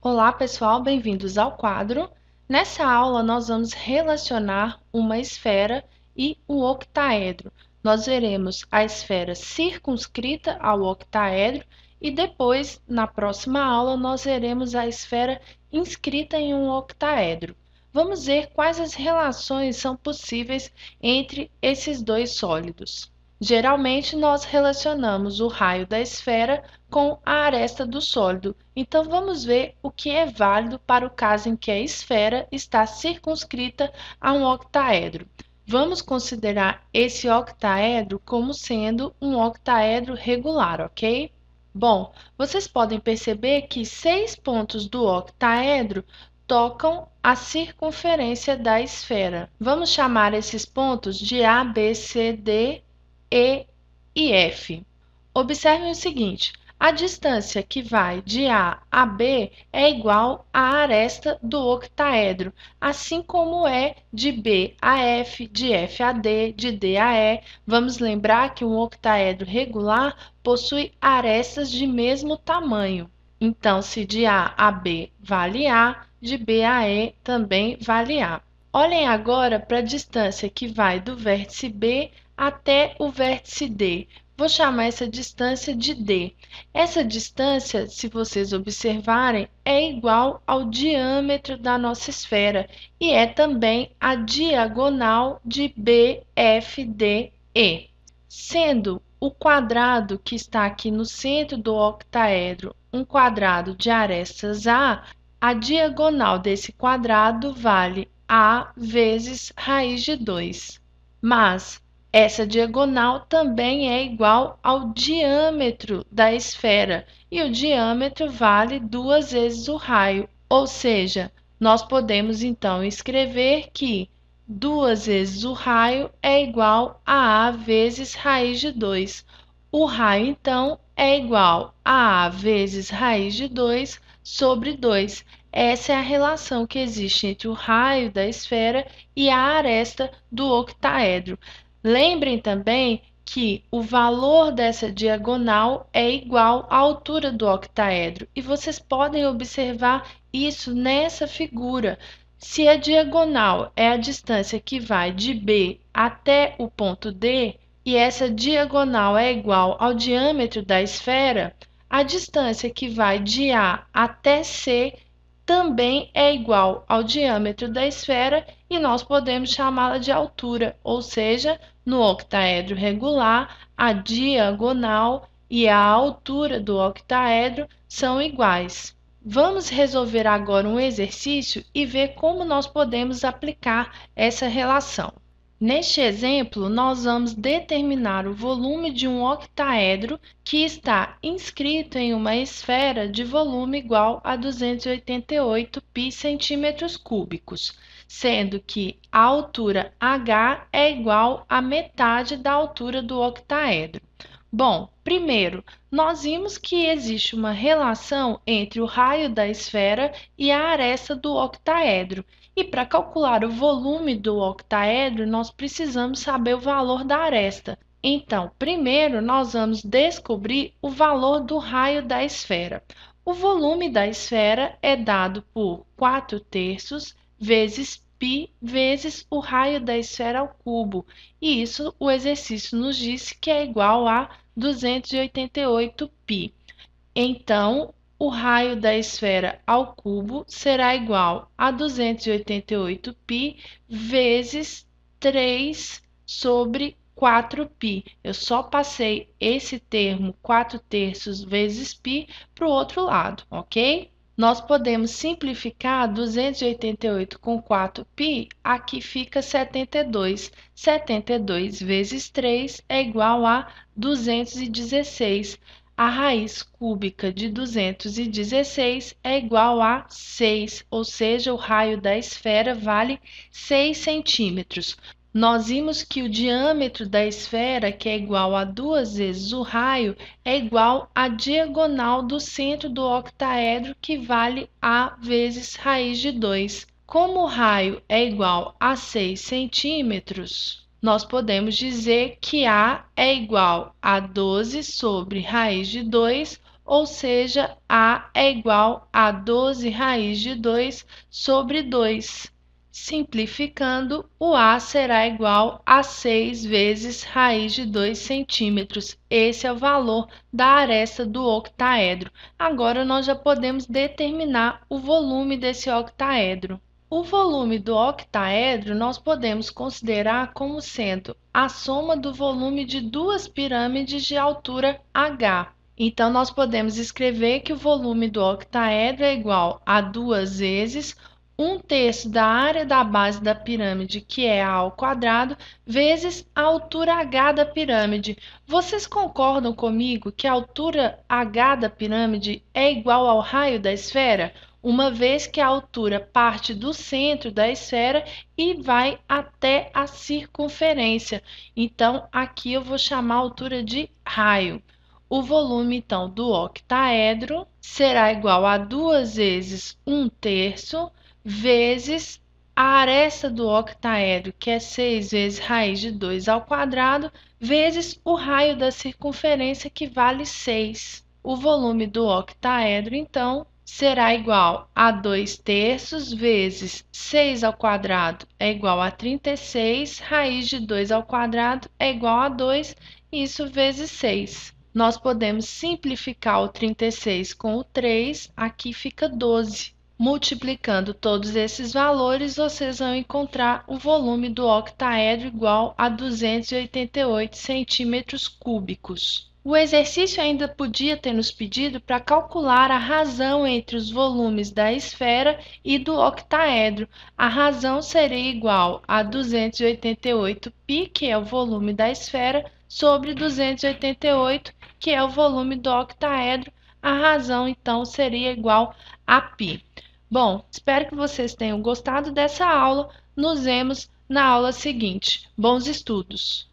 Olá, pessoal, bem-vindos ao quadro. Nessa aula, nós vamos relacionar uma esfera e o octaedro. Nós veremos a esfera circunscrita ao octaedro e depois, na próxima aula, nós veremos a esfera inscrita em um octaedro. Vamos ver quais as relações são possíveis entre esses dois sólidos. Geralmente, nós relacionamos o raio da esfera com a aresta do sólido, então vamos ver o que é válido para o caso em que a esfera está circunscrita a um octaedro. Vamos considerar esse octaedro como sendo um octaedro regular, ok? Bom, vocês podem perceber que seis pontos do octaedro tocam a circunferência da esfera. Vamos chamar esses pontos de A, B, C, D, e e F. Observem o seguinte, a distância que vai de A a B é igual à aresta do octaedro, assim como é de B a F, de F a D, de D a E. Vamos lembrar que um octaedro regular possui arestas de mesmo tamanho. Então, se de A a B vale A, de B a E também vale A. Olhem agora para a distância que vai do vértice B até o vértice D. Vou chamar essa distância de D. Essa distância, se vocês observarem, é igual ao diâmetro da nossa esfera e é também a diagonal de BFDE, sendo o quadrado que está aqui no centro do octaedro um quadrado de arestas A, a diagonal desse quadrado vale A vezes raiz de 2. Mas, essa diagonal também é igual ao diâmetro da esfera e o diâmetro vale duas vezes o raio, ou seja, nós podemos então escrever que duas vezes o raio é igual a A vezes raiz de 2. O raio, então, é igual a A vezes raiz de 2 sobre 2. Essa é a relação que existe entre o raio da esfera e a aresta do octaedro. Lembrem também que o valor dessa diagonal é igual à altura do octaedro e vocês podem observar isso nessa figura. Se a diagonal é a distância que vai de B até o ponto D e essa diagonal é igual ao diâmetro da esfera, a distância que vai de A até C também é igual ao diâmetro da esfera e nós podemos chamá-la de altura, ou seja, no octaedro regular, a diagonal e a altura do octaedro são iguais. Vamos resolver agora um exercício e ver como nós podemos aplicar essa relação. Neste exemplo, nós vamos determinar o volume de um octaedro que está inscrito em uma esfera de volume igual a 288 pi centímetros cúbicos, sendo que a altura h é igual a metade da altura do octaedro. Bom, primeiro, nós vimos que existe uma relação entre o raio da esfera e a aresta do octaedro. E para calcular o volume do octaedro, nós precisamos saber o valor da aresta. Então, primeiro nós vamos descobrir o valor do raio da esfera. O volume da esfera é dado por 4 terços vezes π vezes o raio da esfera ao cubo, e isso o exercício nos disse que é igual a 288π. Então, o raio da esfera ao cubo será igual a 288π vezes 3 sobre 4π. Eu só passei esse termo 4 terços vezes π para o outro lado, ok? nós podemos simplificar 288 com 4π, aqui fica 72. 72 vezes 3 é igual a 216. A raiz cúbica de 216 é igual a 6, ou seja, o raio da esfera vale 6 centímetros. Nós vimos que o diâmetro da esfera, que é igual a duas vezes o raio, é igual à diagonal do centro do octaedro, que vale a vezes raiz de 2. Como o raio é igual a 6 centímetros, nós podemos dizer que A é igual a 12 sobre raiz de 2, ou seja, A é igual a 12 raiz de 2 sobre 2. Simplificando, o A será igual a 6 vezes raiz de 2 centímetros. Esse é o valor da aresta do octaedro. Agora, nós já podemos determinar o volume desse octaedro. O volume do octaedro nós podemos considerar como sendo a soma do volume de duas pirâmides de altura H. Então, nós podemos escrever que o volume do octaedro é igual a duas vezes um terço da área da base da pirâmide, que é A ao quadrado, vezes a altura H da pirâmide. Vocês concordam comigo que a altura H da pirâmide é igual ao raio da esfera? Uma vez que a altura parte do centro da esfera e vai até a circunferência. Então, aqui eu vou chamar a altura de raio. O volume, então, do octaedro será igual a duas vezes um terço vezes a aresta do octaedro, que é 6 vezes raiz de 2 ao quadrado, vezes o raio da circunferência, que vale 6. O volume do octaedro, então, será igual a 2 terços vezes 6 ao quadrado é igual a 36, raiz de 2 ao quadrado é igual a 2, isso vezes 6. Nós podemos simplificar o 36 com o 3, aqui fica 12. Multiplicando todos esses valores, vocês vão encontrar o volume do octaedro igual a 288 centímetros cúbicos. O exercício ainda podia ter nos pedido para calcular a razão entre os volumes da esfera e do octaedro. A razão seria igual a 288 π, que é o volume da esfera, sobre 288, que é o volume do octaedro. A razão, então, seria igual a π. Bom, espero que vocês tenham gostado dessa aula. Nos vemos na aula seguinte. Bons estudos!